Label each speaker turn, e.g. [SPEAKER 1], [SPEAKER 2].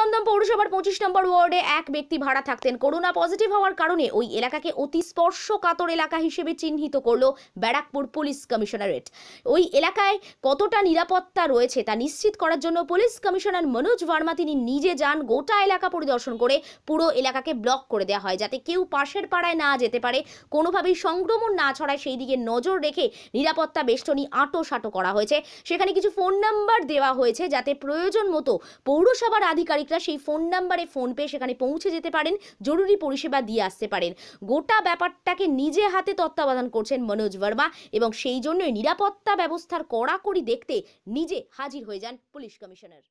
[SPEAKER 1] দমদম পৌরসভার পঁচিশ নম্বর ওয়ার্ডে এক ব্যক্তি ভাড়া থাকতেন করোনা পজিটিভ হওয়ার কারণে ওই এলাকাকে অতি এলাকা হিসেবে চিহ্নিত করল ব্যারাকপুর পুলিশ কমিশনারেট ওই এলাকায় কতটা নিরাপত্তা রয়েছে তা নিশ্চিত করার জন্য পুলিশ কমিশনার মনোজ ভার্মা তিনি নিজে যান গোটা এলাকা পরিদর্শন করে পুরো এলাকাকে ব্লক করে দেওয়া হয় যাতে কেউ পাশের পাড়ায় না যেতে পারে কোনোভাবেই সংক্রমণ না ছড়ায় সেই দিকে নজর রেখে নিরাপত্তা বেষ্টনী আঁটো সাটো করা হয়েছে সেখানে কিছু ফোন নাম্বার দেওয়া হয়েছে যাতে প্রয়োজন মতো পৌরসভার আধিকারিক মালিকরা সেই ফোন নাম্বারে ফোন পেয়ে সেখানে পৌঁছে যেতে পারেন জরুরি পরিষেবা দিয়ে আসতে পারেন গোটা ব্যাপারটাকে নিজে হাতে তত্ত্বাবধান করছেন মনোজ বর্মা এবং সেই জন্যই নিরাপত্তা ব্যবস্থার কড়াকড়ি দেখতে নিজে হাজির হয়ে যান পুলিশ কমিশনার